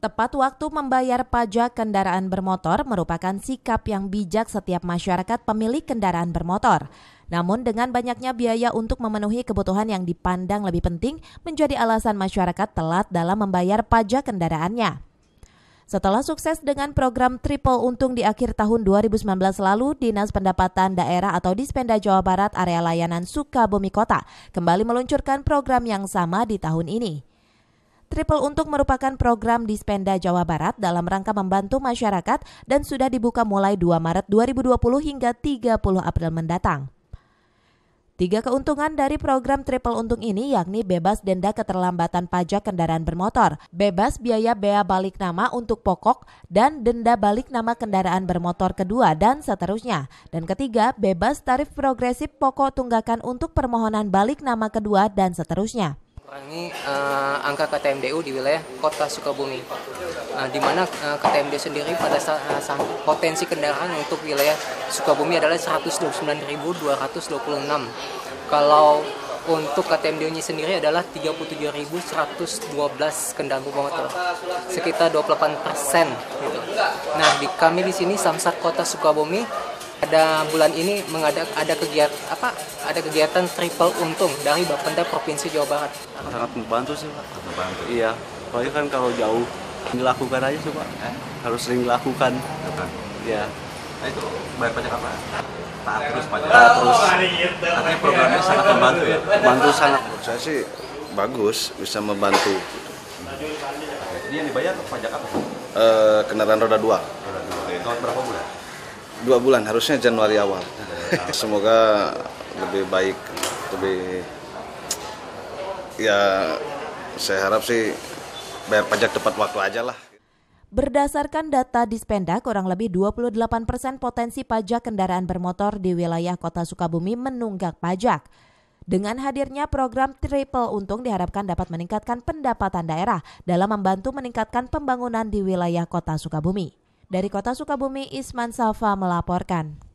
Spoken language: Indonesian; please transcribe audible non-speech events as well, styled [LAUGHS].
Tepat waktu membayar pajak kendaraan bermotor merupakan sikap yang bijak setiap masyarakat pemilik kendaraan bermotor. Namun dengan banyaknya biaya untuk memenuhi kebutuhan yang dipandang lebih penting menjadi alasan masyarakat telat dalam membayar pajak kendaraannya. Setelah sukses dengan program Triple Untung di akhir tahun 2019 lalu, Dinas Pendapatan Daerah atau Dispenda Jawa Barat area layanan Sukabumi Kota kembali meluncurkan program yang sama di tahun ini. Triple Untung merupakan program di Spenda Jawa Barat dalam rangka membantu masyarakat dan sudah dibuka mulai 2 Maret 2020 hingga 30 April mendatang. Tiga keuntungan dari program Triple Untung ini yakni bebas denda keterlambatan pajak kendaraan bermotor, bebas biaya bea balik nama untuk pokok, dan denda balik nama kendaraan bermotor kedua dan seterusnya. Dan ketiga, bebas tarif progresif pokok tunggakan untuk permohonan balik nama kedua dan seterusnya. Ini uh, eh, angka KTMDU di wilayah kota Sukabumi, uh, di mana uh, eh, KTMDU sendiri pada saat uh, potensi kendaraan untuk wilayah Sukabumi adalah 129.226. Kalau untuk KTMDU-nya sendiri adalah 37.112 kendaraan bermotor, sekitar 28 persen. Gitu. Nah, di, kami di sini Samsat Kota Sukabumi ada bulan ini mengada ada kegiatan apa? Ada kegiatan triple untung dari Bapenda Provinsi Jawa Barat. Sangat membantu sih pak. Sangat Membantu. Iya. Soalnya kan kalau jauh dilakukan aja sih pak. Eh? Harus sering dilakukan. Iya. Nah itu bayar pajak apa? Taat terus pajak. Taat terus. Artinya programnya sangat membantu ya. Membantu sangat. Saya sih bagus bisa membantu. Jadi yang dibayar pajak apa? Eh, kendaraan roda dua. Roda dua. Tahun berapa bulan? dua bulan harusnya Januari awal [LAUGHS] semoga lebih baik lebih ya saya harap sih bayar pajak tepat waktu aja lah Berdasarkan data Dispenda kurang lebih 28 persen potensi pajak kendaraan bermotor di wilayah kota Sukabumi menunggak pajak. Dengan hadirnya program Triple Untung diharapkan dapat meningkatkan pendapatan daerah dalam membantu meningkatkan pembangunan di wilayah kota Sukabumi. Dari Kota Sukabumi, Isman Safa melaporkan.